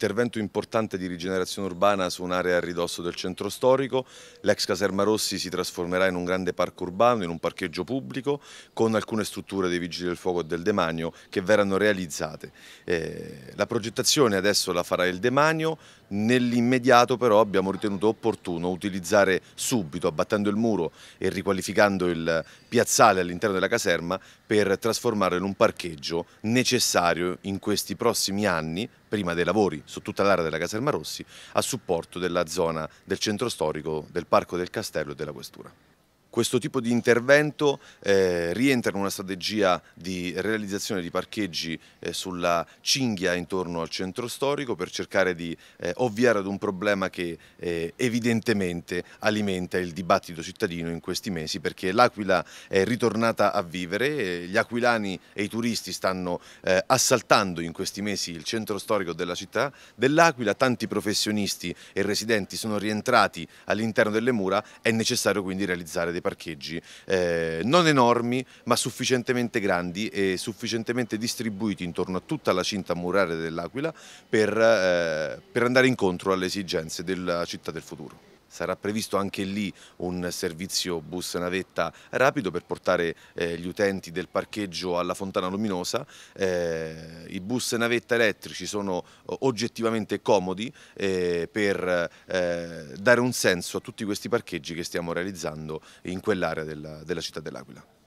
intervento importante di rigenerazione urbana su un'area a ridosso del centro storico, l'ex caserma Rossi si trasformerà in un grande parco urbano, in un parcheggio pubblico, con alcune strutture dei Vigili del Fuoco e del Demanio che verranno realizzate. Eh, la progettazione adesso la farà il Demanio, nell'immediato però abbiamo ritenuto opportuno utilizzare subito, abbattendo il muro e riqualificando il piazzale all'interno della caserma, per trasformarlo in un parcheggio necessario in questi prossimi anni prima dei lavori su tutta l'area della Caserma Rossi a supporto della zona del centro storico, del Parco del Castello e della Questura questo tipo di intervento eh, rientra in una strategia di realizzazione di parcheggi eh, sulla cinghia intorno al centro storico per cercare di eh, ovviare ad un problema che eh, evidentemente alimenta il dibattito cittadino in questi mesi perché l'Aquila è ritornata a vivere, gli aquilani e i turisti stanno eh, assaltando in questi mesi il centro storico della città dell'Aquila, tanti professionisti e residenti sono rientrati all'interno delle mura, è necessario quindi realizzare dei parcheggi parcheggi eh, non enormi ma sufficientemente grandi e sufficientemente distribuiti intorno a tutta la cinta muraria dell'Aquila per, eh, per andare incontro alle esigenze della città del futuro. Sarà previsto anche lì un servizio bus navetta rapido per portare eh, gli utenti del parcheggio alla Fontana Luminosa. Eh, I bus navetta elettrici sono eh, oggettivamente comodi eh, per eh, dare un senso a tutti questi parcheggi che stiamo realizzando in quell'area della, della città dell'Aquila.